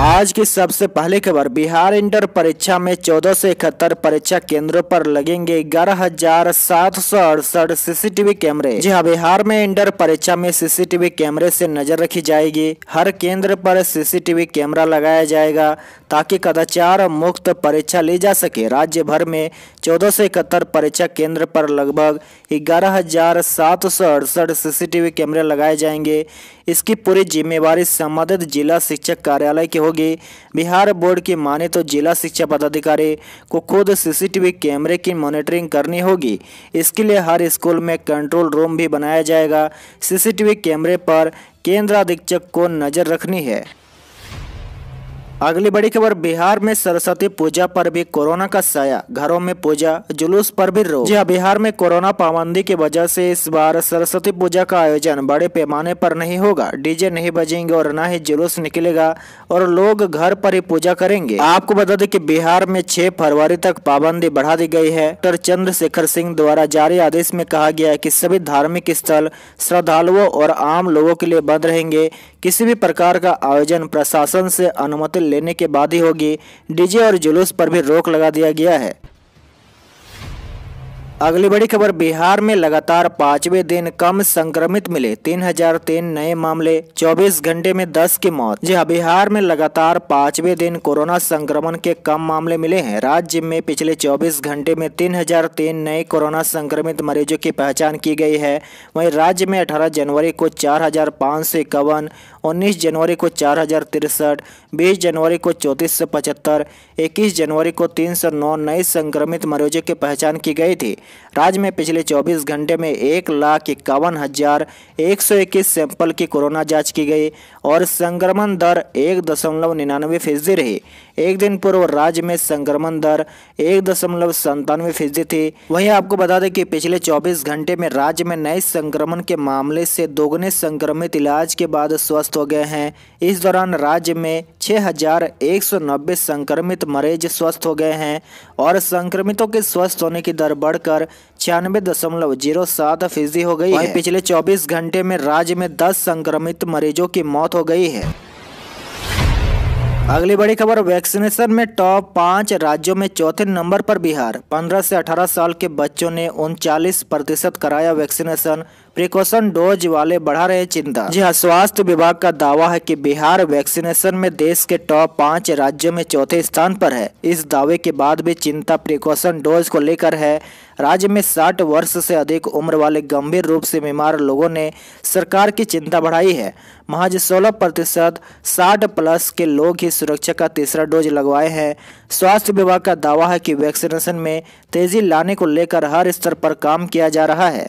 आज की सबसे पहली खबर बिहार इंटर परीक्षा में चौदह से इकहत्तर परीक्षा केंद्रों पर लगेंगे ग्यारह हजार सात सौ अड़सठ सीसीटीवी कैमरे जी हाँ बिहार में इंटर परीक्षा में सीसीटीवी कैमरे से नजर रखी जाएगी हर केंद्र पर सीसीटीवी कैमरा लगाया जाएगा ताकि कदाचार मुक्त परीक्षा ली जा सके राज्य भर में चौदह से इकहत्तर परीक्षा केंद्र पर लगभग ग्यारह हजार सात सौ अड़सठ सीसीटीवी कैमरे लगाए जाएंगे इसकी पूरी जिम्मेवारी संबंधित जिला शिक्षक कार्यालय की होगी बिहार बोर्ड की माने तो जिला शिक्षा पदाधिकारी को खुद सीसीटीवी कैमरे की मॉनिटरिंग करनी होगी इसके लिए हर स्कूल में कंट्रोल रूम भी बनाया जाएगा सीसीटीवी कैमरे पर केंद्र अधीक्षक को नज़र रखनी है अगली बड़ी खबर बिहार में सरस्वती पूजा पर भी कोरोना का साया घरों में पूजा जुलूस पर भी रोक जी हाँ, बिहार में कोरोना पाबंदी की वजह से इस बार सरस्वती पूजा का आयोजन बड़े पैमाने पर नहीं होगा डीजे नहीं बजेंगे और न ही जुलूस निकलेगा और लोग घर पर ही पूजा करेंगे आपको बता दें की बिहार में छह फरवरी तक पाबंदी बढ़ा दी गई है डॉक्टर चंद्रशेखर सिंह द्वारा जारी आदेश में कहा गया है सभी धार्मिक स्थल श्रद्धालुओं और आम लोगों के लिए बंद रहेंगे किसी भी प्रकार का आयोजन प्रशासन से अनुमति लेने के बाद ही होगी डीजे और जुलूस पर भी रोक लगा दिया गया है अगली बड़ी खबर बिहार में लगातार पांचवें दिन कम संक्रमित मिले तीन हजार तीन नए मामले 24 घंटे में 10 की मौत जी हाँ बिहार में लगातार पांचवें दिन कोरोना संक्रमण के कम मामले मिले हैं राज्य में पिछले 24 घंटे में तीन हजार तीन नए कोरोना संक्रमित मरीजों की पहचान की गई है वहीं राज्य में अठारह जनवरी को चार हजार पाँच सौ इक्यावन उन्नीस जनवरी को चार हजार तिरसठ बीस जनवरी को चौंतीस सौ पचहत्तर इक्कीस जनवरी को तीन सौ नौ नए संक्रमित मरीजों की पहचान की गई थी राज्य में पिछले 24 घंटे में एक लाख इक्यावन हज़ार एक सौ इक्कीस सैंपल की कोरोना जांच की गई और संक्रमण दर एक दशमलव निन्यानवे फीसदी रही एक दिन पूर्व राज्य में संक्रमण दर एक दशमलव संतानवे फीसदी थी वहीं आपको बता दें कि पिछले 24 घंटे में राज्य में नए संक्रमण के मामले से दोगुने संक्रमित इलाज के बाद स्वस्थ हो गए हैं इस दौरान राज्य में 6,190 संक्रमित मरीज स्वस्थ हो गए हैं और संक्रमितों के स्वस्थ होने की दर बढ़कर छियानबे दशमलव जीरो सात फीसदी हो गई है पिछले चौबीस घंटे में राज्य में दस संक्रमित मरीजों की मौत हो गई है अगली बड़ी खबर वैक्सीनेशन में टॉप पाँच राज्यों में चौथे नंबर पर बिहार 15 से 18 साल के बच्चों ने उनचालीस प्रतिशत कराया वैक्सीनेशन प्रिकॉशन डोज वाले बढ़ा रहे चिंता जी हाँ स्वास्थ्य विभाग का दावा है कि बिहार वैक्सीनेशन में देश के टॉप पाँच राज्यों में चौथे स्थान पर है इस दावे के बाद भी चिंता प्रिकॉशन डोज को लेकर है राज्य में 60 वर्ष से अधिक उम्र वाले गंभीर रूप से बीमार लोगों ने सरकार की चिंता बढ़ाई है महज 16 प्रतिशत साठ प्लस के लोग ही सुरक्षा का तीसरा डोज लगवाए हैं स्वास्थ्य विभाग का दावा है कि वैक्सीनेशन में तेजी लाने को लेकर हर स्तर पर काम किया जा रहा है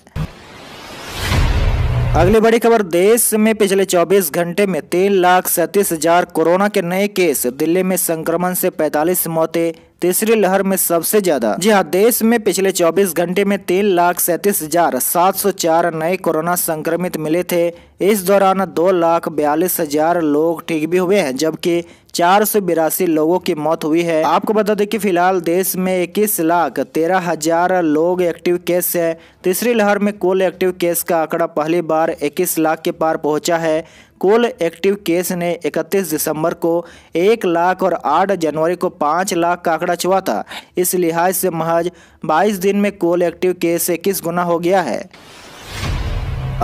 अगली बड़ी खबर देश में पिछले 24 घंटे में तीन लाख सैंतीस हजार कोरोना के नए केस दिल्ली में संक्रमण से 45 मौतें तीसरी लहर में सबसे ज्यादा जी हाँ देश में पिछले चौबीस घंटे में तीन लाख सैतीस हजार सात सौ चार नए कोरोना संक्रमित मिले थे इस दौरान दो लाख बयालीस हजार लोग ठीक भी हुए हैं जबकि चार सौ बिरासी लोगों की मौत हुई है आपको बता दें कि फिलहाल देश में इक्कीस लाख तेरह हजार लोग एक्टिव केस है तीसरी लहर में कुल एक्टिव केस का आंकड़ा पहली बार इक्कीस लाख के पार पहुंचा है कुल एक्टिव केस ने 31 दिसंबर को एक लाख और 8 जनवरी को 5 लाख का आंकड़ा छुआ था इस लिहाज से महज 22 दिन में कुल एक्टिव केस इक्कीस गुना हो गया है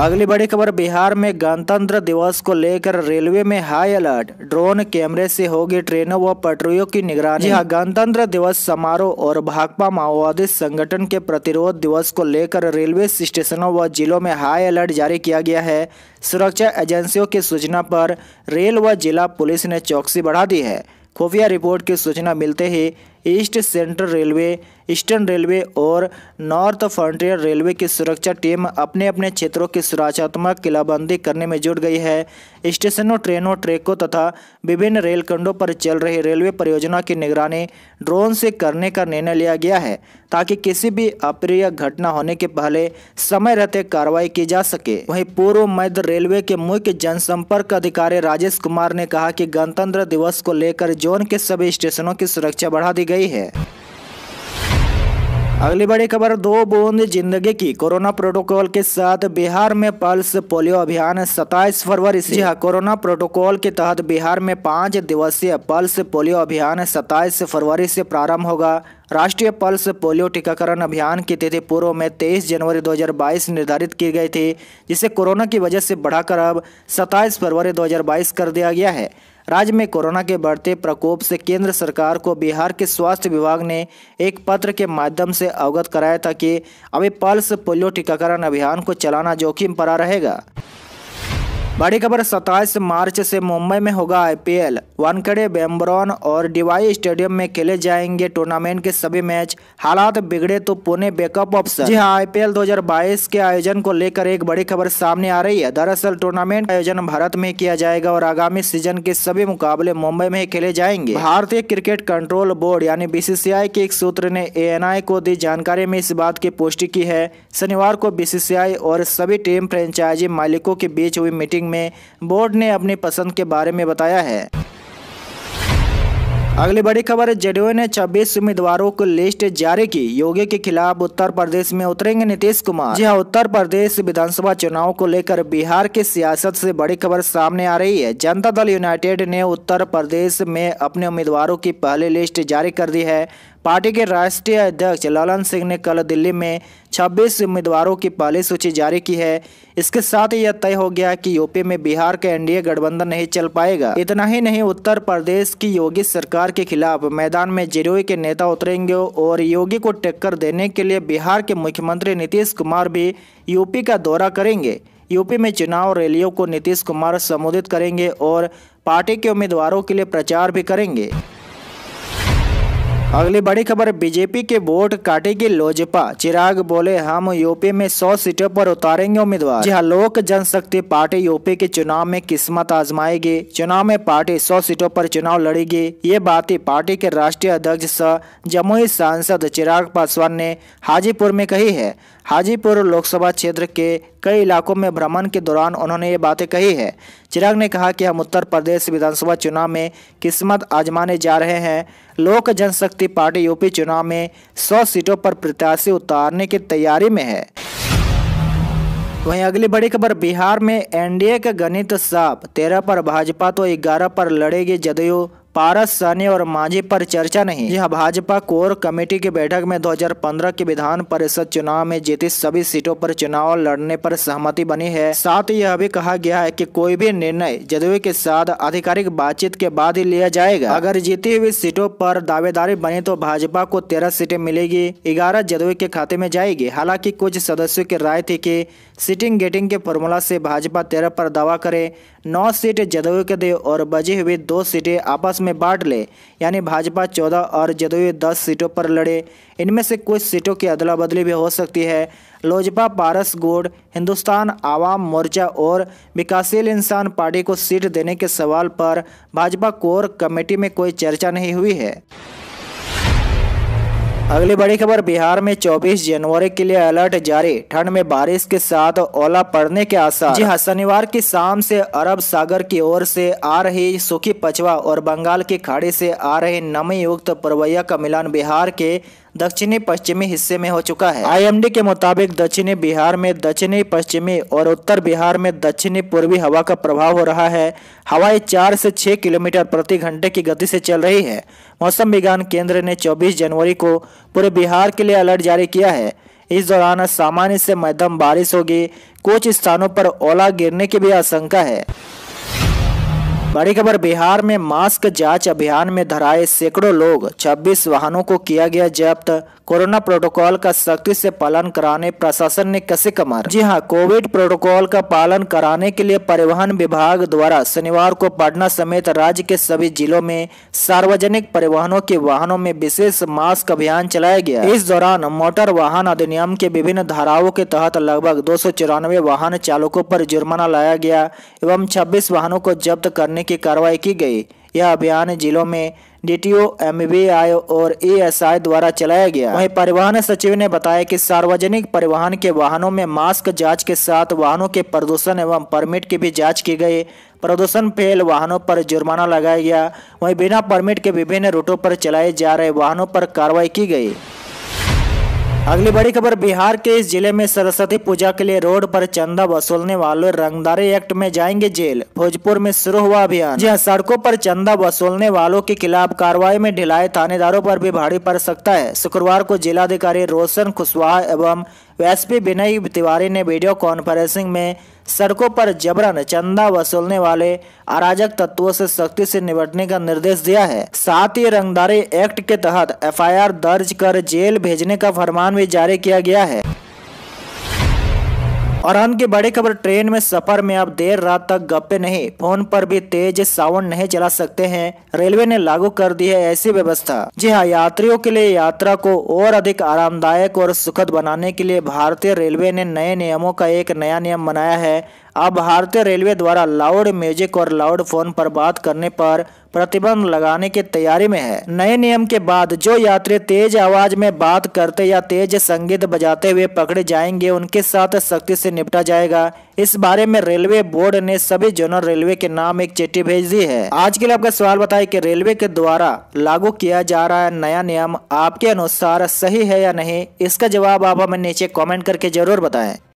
अगली बड़ी खबर बिहार में गणतंत्र दिवस को लेकर रेलवे में हाई अलर्ट ड्रोन कैमरे से होगी ट्रेनों व पटरियों की निगरानी हाँ। गणतंत्र दिवस समारोह और भाकपा माओवादी संगठन के प्रतिरोध दिवस को लेकर रेलवे स्टेशनों व जिलों में हाई अलर्ट जारी किया गया है सुरक्षा एजेंसियों की सूचना पर रेल व जिला पुलिस ने चौकसी बढ़ा दी है खुफिया रिपोर्ट की सूचना मिलते ही East Central Railway Eastern Railway और नॉर्थ फ्रंटियर रेलवे की सुरक्षा टीम अपने अपने क्षेत्रों की सुरक्षात्मक किलाबंदी करने में जुट गई है स्टेशनों ट्रेनों ट्रैकों तथा विभिन्न रेलखंडों पर चल रही रेलवे परियोजना की निगरानी ड्रोन से करने का निर्णय लिया गया है ताकि किसी भी अप्रिय घटना होने के पहले समय रहते कार्रवाई की जा सके वहीं पूर्व मध्य रेलवे के मुख्य जनसंपर्क अधिकारी राजेश कुमार ने कहा कि गणतंत्र दिवस को लेकर जोन के सभी स्टेशनों की सुरक्षा बढ़ा दी गई है अगली बड़ी खबर दो बूंद जिंदगी की कोरोना प्रोटोकॉल के साथ बिहार में पल्स पोलियो अभियान 27 फरवरी से कोरोना प्रोटोकॉल के तहत बिहार में पाँच दिवसीय पल्स पोलियो अभियान 27 फरवरी से प्रारंभ होगा राष्ट्रीय पल्स पोलियो टीकाकरण अभियान की तिथि पूर्व में 23 जनवरी 2022 निर्धारित की गई थी जिसे कोरोना की वजह से बढ़ाकर अब 27 फरवरी दो कर दिया गया है राज्य में कोरोना के बढ़ते प्रकोप से केंद्र सरकार को बिहार के स्वास्थ्य विभाग ने एक पत्र के माध्यम से अवगत कराया था कि अभी पल्स पोलियो टीकाकरण अभियान को चलाना जोखिम भरा रहेगा बड़ी खबर 27 मार्च से मुंबई में होगा आईपीएल वनकड़े बेम्बरॉन और डिवाई स्टेडियम में खेले जाएंगे टूर्नामेंट के सभी मैच हालात बिगड़े तो पुणे बैकअप ऑप्शन जी हाँ आईपीएल 2022 के आयोजन को लेकर एक बड़ी खबर सामने आ रही है दरअसल टूर्नामेंट का आयोजन भारत में किया जाएगा और आगामी सीजन के सभी मुकाबले मुंबई में ही खेले जाएंगे भारतीय क्रिकेट कंट्रोल बोर्ड यानी बीसीसीआई के एक सूत्र ने ए को दी जानकारी में इस बात की पुष्टि की है शनिवार को बीसीसीआई और सभी टीम फ्रेंचाइजी मालिकों के बीच हुई मीटिंग में बोर्ड ने अपनी पसंद के बारे में बताया है अगली बड़ी खबर जेडीयू ने 26 उम्मीदवारों को लिस्ट जारी की योगी के खिलाफ उत्तर प्रदेश में उतरेंगे नीतीश कुमार जी हाँ, उत्तर प्रदेश विधानसभा चुनाव को लेकर बिहार की सियासत से बड़ी खबर सामने आ रही है जनता दल यूनाइटेड ने उत्तर प्रदेश में अपने उम्मीदवारों की पहली लिस्ट जारी कर दी है पार्टी के राष्ट्रीय अध्यक्ष ललन सिंह ने कल दिल्ली में 26 उम्मीदवारों की पहली सूची जारी की है इसके साथ ही यह तय हो गया कि यूपी में बिहार का एनडीए गठबंधन नहीं चल पाएगा इतना ही नहीं उत्तर प्रदेश की योगी सरकार के खिलाफ मैदान में जेडीयू के नेता उतरेंगे और योगी को टक्कर देने के लिए बिहार के मुख्यमंत्री नीतीश कुमार भी यूपी का दौरा करेंगे यूपी में चुनाव रैलियों को नीतीश कुमार संबोधित करेंगे और पार्टी के उम्मीदवारों के लिए प्रचार भी करेंगे अगली बड़ी खबर बीजेपी के वोट काटेगी लोजपा चिराग बोले हम यूपी में 100 सीटों पर उतारेंगे उम्मीदवार जहां लोक जनशक्ति पार्टी यूपी के चुनाव में किस्मत आजमाएगी चुनाव में पार्टी 100 सीटों पर चुनाव लड़ेगी ये बात पार्टी के राष्ट्रीय अध्यक्ष जमुई सांसद चिराग पासवान ने हाजीपुर में कही है हाजीपुर लोकसभा क्षेत्र के कई इलाकों में भ्रमण के दौरान उन्होंने ये बातें कही है चिराग ने कहा कि हम उत्तर प्रदेश विधानसभा चुनाव में किस्मत आजमाने जा रहे हैं लोक जनशक्ति पार्टी यूपी चुनाव में 100 सीटों पर प्रत्याशी उतारने की तैयारी में है वहीं अगली बड़ी खबर बिहार में एनडीए का गणित साफ तेरह पर भाजपा तो ग्यारह पर लड़ेगी जदयू पारस सानी और मांझी पर चर्चा नहीं यह भाजपा कोर कमेटी की बैठक में 2015 के विधान परिषद चुनाव में जीती सभी सीटों पर चुनाव लड़ने पर सहमति बनी है साथ ही यह भी कहा गया है कि कोई भी निर्णय जदयू के साथ आधिकारिक बातचीत के बाद ही लिया जाएगा अगर जीती हुई सीटों पर दावेदारी बनी तो भाजपा को तेरह सीटें मिलेगी ग्यारह जदयू के खाते में जाएगी हालांकि कुछ सदस्यों की राय थी की सीटिंग गेटिंग के फॉर्मूला से भाजपा तेरह पर दावा करे नौ सीट जदयू के दे और बजी हुई दो सीटें आपस में बांट ले यानी भाजपा चौदह और जदयू दस सीटों पर लड़े इनमें से कुछ सीटों की अदला बदली भी हो सकती है लोजपा पारस गोड हिंदुस्तान आवाम मोर्चा और विकासशील इंसान पार्टी को सीट देने के सवाल पर भाजपा कोर कमेटी में कोई चर्चा नहीं हुई है अगली बड़ी खबर बिहार में 24 जनवरी के लिए अलर्ट जारी ठंड में बारिश के साथ ओला पड़ने के आसार जी हाँ शनिवार की शाम से अरब सागर की ओर से आ रही सूखी पछवा और बंगाल की खाड़ी से आ रहे नमी युक्त पुरवैया का मिलान बिहार के दक्षिणी पश्चिमी हिस्से में हो चुका है आईएमडी के मुताबिक दक्षिणी बिहार में दक्षिणी पश्चिमी और उत्तर बिहार में दक्षिणी पूर्वी हवा का प्रभाव हो रहा है हवाएं चार से छह किलोमीटर प्रति घंटे की गति से चल रही है मौसम विज्ञान केंद्र ने चौबीस जनवरी को पूरे बिहार के लिए अलर्ट जारी किया है इस दौरान सामान्य से मध्यम बारिश होगी कुछ स्थानों पर ओला गिरने की भी आशंका है बड़ी खबर बिहार में मास्क जांच अभियान में धराए सैकड़ों लोग 26 वाहनों को किया गया जब्त कोरोना प्रोटोकॉल का सख्ती से पालन कराने प्रशासन ने कसे कमर जी हां कोविड प्रोटोकॉल का पालन कराने के लिए परिवहन विभाग द्वारा शनिवार को पटना समेत राज्य के सभी जिलों में सार्वजनिक परिवहनों के वाहनों में विशेष मास्क अभियान चलाया गया इस दौरान मोटर वाहन अधिनियम के विभिन्न धाराओं के तहत लगभग दो वाहन चालकों आरोप जुर्माना लाया गया एवं छब्बीस वाहनों को जब्त करने करने की कार्रवाई की गई यह अभियान जिलों में डीटीओ एमबीआई और एएसआई द्वारा चलाया गया वहीं परिवहन सचिव ने बताया कि सार्वजनिक परिवहन के वाहनों में मास्क जांच के साथ वाहनों के प्रदूषण एवं परमिट की भी जांच की गई प्रदूषण फेल वाहनों पर जुर्माना लगाया गया वहीं बिना परमिट के विभिन्न रूटों पर चलाए जा रहे वाहनों पर कार्रवाई की गई अगली बड़ी खबर बिहार के इस जिले में सरस्वती पूजा के लिए रोड पर चंदा वसूलने वाले रंगदारी एक्ट में जाएंगे जेल भोजपुर में शुरू हुआ अभियान जहां सड़कों पर चंदा वसूलने वालों के खिलाफ कार्रवाई में ढिलाई थानेदारों पर भी भारी पड़ सकता है शुक्रवार को जिलाधिकारी रोशन कुशवाहा एवं एसपी विनय तिवारी ने वीडियो कॉन्फ्रेंसिंग में सड़कों पर जबरन चंदा वसूलने वाले अराजक तत्वों से सख्ती से निपटने का निर्देश दिया है साथ ही रंगदारी एक्ट के तहत एफआईआर दर्ज कर जेल भेजने का फरमान भी जारी किया गया है और अंत की बड़ी खबर ट्रेन में सफर में आप देर रात तक गप्पे नहीं फोन पर भी तेज सावन नहीं चला सकते हैं रेलवे ने लागू कर दी है ऐसी व्यवस्था जी हाँ यात्रियों के लिए यात्रा को और अधिक आरामदायक और सुखद बनाने के लिए भारतीय रेलवे ने नए नियमों का एक नया नियम बनाया है अब भारतीय रेलवे द्वारा लाउड म्यूजिक और लाउड फोन पर बात करने पर प्रतिबंध लगाने की तैयारी में है नए नियम के बाद जो यात्री तेज आवाज में बात करते या तेज संगीत बजाते हुए पकड़े जाएंगे उनके साथ सख्ती से निपटा जाएगा इस बारे में रेलवे बोर्ड ने सभी जोनल रेलवे के नाम एक चिट्ठी भेज दी है आज के लिए आपका सवाल बताए कि रेलवे के द्वारा लागू किया जा रहा है नया नियम आपके अनुसार सही है या नहीं इसका जवाब आप हमें नीचे कॉमेंट करके जरूर बताए